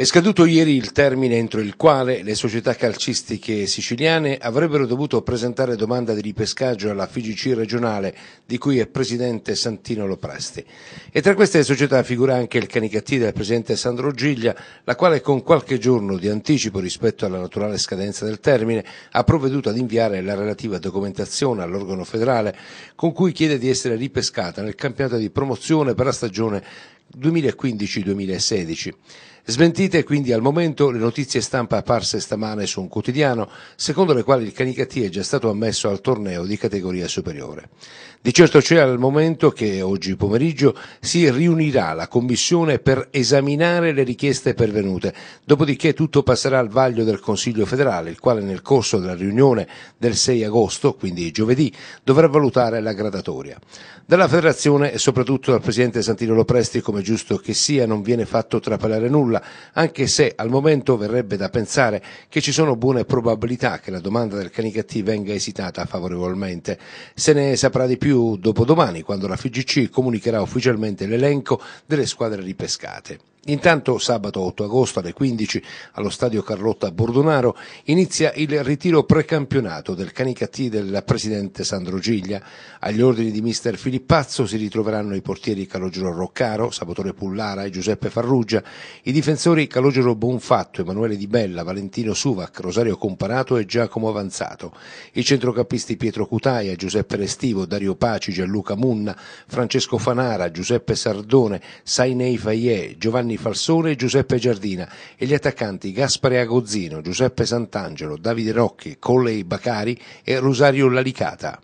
È scaduto ieri il termine entro il quale le società calcistiche siciliane avrebbero dovuto presentare domanda di ripescaggio alla FIGC regionale di cui è presidente Santino Lopresti. E tra queste società figura anche il Canicattì del presidente Sandro Giglia, la quale con qualche giorno di anticipo rispetto alla naturale scadenza del termine ha provveduto ad inviare la relativa documentazione all'organo federale con cui chiede di essere ripescata nel campionato di promozione per la stagione 2015-2016. Smentite quindi al momento le notizie stampa apparse stamane su un quotidiano, secondo le quali il Canicati è già stato ammesso al torneo di categoria superiore. Di certo c'è al momento che oggi pomeriggio si riunirà la commissione per esaminare le richieste pervenute, dopodiché tutto passerà al vaglio del Consiglio federale, il quale nel corso della riunione del 6 agosto, quindi giovedì, dovrà valutare la gradatoria. Dalla federazione e soprattutto dal presidente Santino Lopresti come come giusto che sia, non viene fatto trapelare nulla, anche se al momento verrebbe da pensare che ci sono buone probabilità che la domanda del Canicattì venga esitata favorevolmente. Se ne saprà di più dopodomani, quando la FIGC comunicherà ufficialmente l'elenco delle squadre ripescate. Intanto sabato 8 agosto alle 15 allo stadio Carlotta a Bordonaro inizia il ritiro precampionato del Canicattì del presidente Sandro Giglia. Agli ordini di mister Filippazzo si ritroveranno i portieri Calogero Roccaro, Sabatore Pullara e Giuseppe Farrugia, i difensori Calogero Bonfatto, Emanuele Di Bella, Valentino Suvac, Rosario Comparato e Giacomo Avanzato, i centrocampisti Pietro Cutaia, Giuseppe Restivo, Dario Paci, Gianluca Munna, Francesco Fanara, Giuseppe Sardone, Sainei Faye, Giovanni Giovanni Falsone e Giuseppe Giardina e gli attaccanti Gaspare Agozzino, Giuseppe Sant'Angelo, Davide Rocchi, Collei Bacari e Rosario Lalicata.